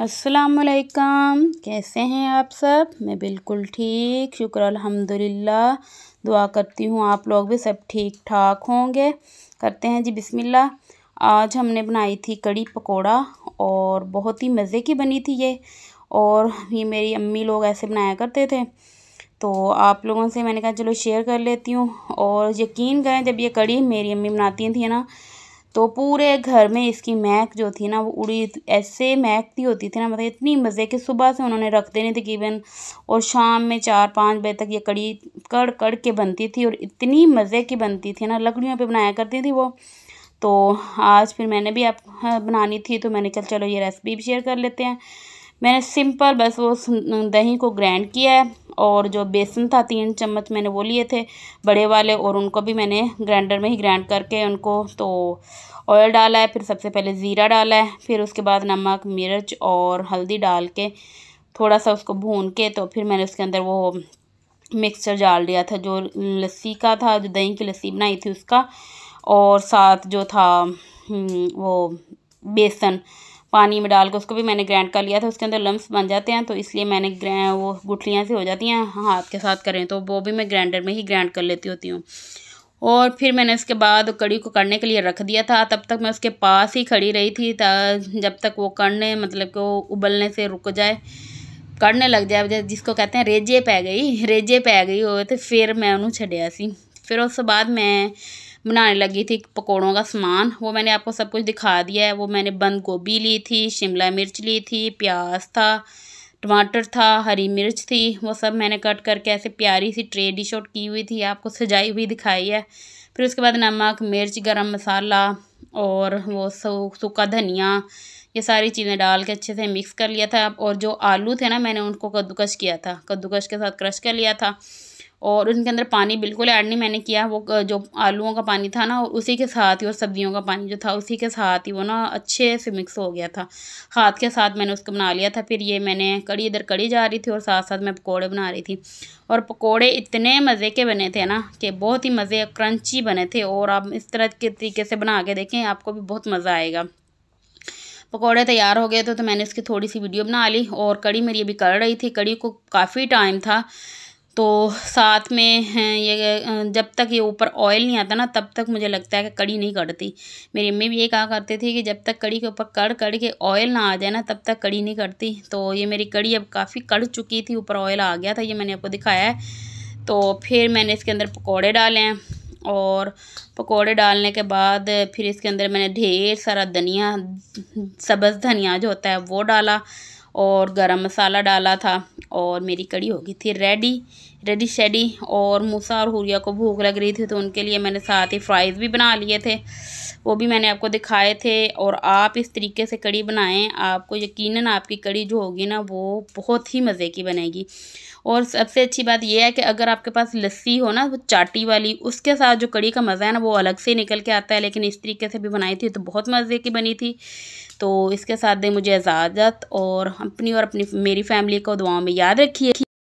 असलकम कैसे हैं आप सब मैं बिल्कुल ठीक शुक्र अल्हम्दुलिल्लाह दुआ करती हूँ आप लोग भी सब ठीक ठाक होंगे करते हैं जी बिस्मिल्लाह आज हमने बनाई थी कड़ी पकोड़ा और बहुत ही मज़े की बनी थी ये और ये मेरी अम्मी लोग ऐसे बनाया करते थे तो आप लोगों से मैंने कहा चलो शेयर कर लेती हूँ और यकीन करें जब ये कड़ी मेरी अम्मी बनाती थी ना तो पूरे घर में इसकी महक जो थी ना वो उड़ी ऐसे महकती होती थी ना मतलब इतनी मज़े के सुबह से उन्होंने रख देने तकरीबन और शाम में चार पाँच बजे तक ये कड़ी कड़ कड़ के बनती थी और इतनी मज़े की बनती थी ना लकड़ियों पे बनाया करती थी वो तो आज फिर मैंने भी आप हाँ, बनानी थी तो मैंने कहा चलो ये रेसिपी भी शेयर कर लेते हैं मैंने सिंपल बस वो दही को ग्रैंड किया है और जो बेसन था तीन चम्मच मैंने वो लिए थे बड़े वाले और उनको भी मैंने ग्राइंडर में ही ग्राइंड करके उनको तो ऑयल डाला है फिर सबसे पहले ज़ीरा डाला है फिर उसके बाद नमक मिर्च और हल्दी डाल के थोड़ा सा उसको भून के तो फिर मैंने उसके अंदर वो मिक्सचर डाल दिया था जो लस्सी का था जो दही की लस्सी बनाई थी उसका और साथ जो था हम्म, वो बेसन पानी में डाल के उसको भी मैंने ग्राइंड कर लिया था उसके अंदर लम्स बन जाते हैं तो इसलिए मैंने वो गुठलियाँ से हो जाती हैं हाथ के साथ करें तो वो भी मैं ग्राइंडर में ही ग्राइंड कर लेती होती हूँ और फिर मैंने उसके बाद कड़ी को करने के लिए रख दिया था तब तक मैं उसके पास ही खड़ी रही थी जब तक वो करने मतलब कि उबलने से रुक जाए करने लग जाए जिसको कहते हैं रेजे पै गई रेजे पै गई हो तो फिर मैं उन्होंने छड़िया सी फिर उस बाद मैं बनाने लगी थी पकौड़ों का सामान वो मैंने आपको सब कुछ दिखा दिया है वो मैंने बंद गोभी ली थी शिमला मिर्च ली थी प्याज था टमाटर था हरी मिर्च थी वो सब मैंने कट करके ऐसे प्यारी सी ट्रे डिश आउट की हुई थी आपको सजाई हुई दिखाई है फिर उसके बाद नमक मिर्च गरम मसाला और वो सूखा धनिया ये सारी चीज़ें डाल के अच्छे से मिक्स कर लिया था और जो आलू थे ना मैंने उनको कद्दूकश किया था कद्दूकश के साथ क्रश कर लिया था और उनके अंदर पानी बिल्कुल ऐड नहीं मैंने किया वो जो आलूओं का पानी था ना उसी के साथ ही और सब्जियों का पानी जो था उसी के साथ ही वो ना अच्छे से मिक्स हो गया था हाथ के साथ मैंने उसको बना लिया था फिर ये मैंने कड़ी इधर कड़ी जा रही थी और साथ साथ मैं पकौड़े बना रही थी और पकौड़े इतने मज़े के बने थे ना कि बहुत ही मज़े क्रंची बने थे और आप इस तरह के तरीके से बना के देखें आपको भी बहुत मज़ा आएगा पकौड़े तैयार हो गए थे तो मैंने इसकी थोड़ी सी वीडियो बना ली और कड़ी मेरी अभी कर रही थी कड़ी को काफ़ी टाइम था तो साथ में ये जब तक ये ऊपर ऑयल नहीं आता ना तब तक मुझे लगता है कि कड़ी नहीं कटती मेरी अम्मी भी ये कहा करती थी कि जब तक कड़ी के ऊपर कड़ कड़ के ऑयल ना आ जाए ना तब तक कड़ी नहीं कटती तो ये मेरी कड़ी अब काफ़ी कड़ चुकी थी ऊपर ऑयल आ गया था ये मैंने आपको दिखाया है तो फिर मैंने इसके अंदर पकौड़े डाले हैं और पकौड़े डालने के बाद फिर इसके अंदर मैंने ढेर सारा धनिया सब्ज़ धनिया जो होता है वो डाला और गरम मसाला डाला था और मेरी कड़ी हो गई थी रेडी रेडी शेडी और मूसा और हुरिया को भूख लग रही थी तो उनके लिए मैंने साथ ही फ्राइज़ भी बना लिए थे वो भी मैंने आपको दिखाए थे और आप इस तरीके से कड़ी बनाएं आपको यकीनन आपकी कड़ी जो होगी ना वो बहुत ही मज़े की बनेगी और सबसे अच्छी बात यह है कि अगर आपके पास लस्सी हो ना वो चाटी वाली उसके साथ जो कड़ी का मज़ा है ना वो अलग से निकल के आता है लेकिन इस तरीके से भी बनाई थी तो बहुत मज़े की बनी थी तो इसके साथ दें मुझे इजाज़त और अपनी और अपनी मेरी फैमिली को दुआओं में याद रखिए